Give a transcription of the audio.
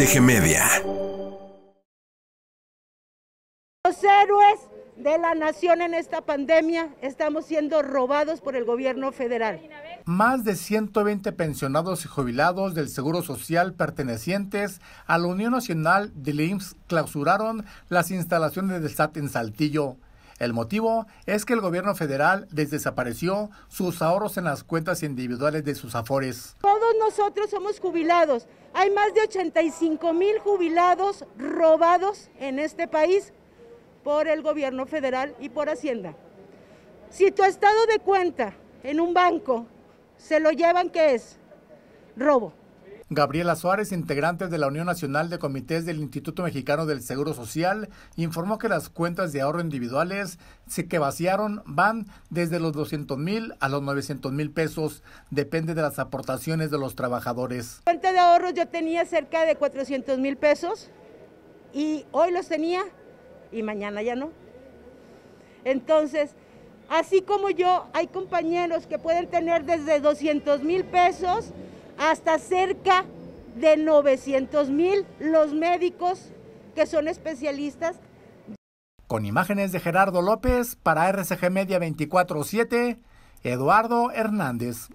eje Media. Los héroes de la nación en esta pandemia estamos siendo robados por el gobierno federal. Más de 120 pensionados y jubilados del Seguro Social pertenecientes a la Unión Nacional del IMSS clausuraron las instalaciones del SAT en Saltillo. El motivo es que el gobierno federal les desapareció sus ahorros en las cuentas individuales de sus afores. Todos nosotros somos jubilados. Hay más de 85 mil jubilados robados en este país por el gobierno federal y por Hacienda. Si tu estado de cuenta en un banco se lo llevan, ¿qué es? Robo. Gabriela Suárez, integrante de la Unión Nacional de Comités del Instituto Mexicano del Seguro Social, informó que las cuentas de ahorro individuales que vaciaron van desde los 200 mil a los 900 mil pesos, depende de las aportaciones de los trabajadores. Cuenta de ahorro yo tenía cerca de 400 mil pesos y hoy los tenía y mañana ya no. Entonces, así como yo, hay compañeros que pueden tener desde 200 mil pesos hasta cerca de 900 mil los médicos que son especialistas. Con imágenes de Gerardo López para RCG Media 24-7, Eduardo Hernández.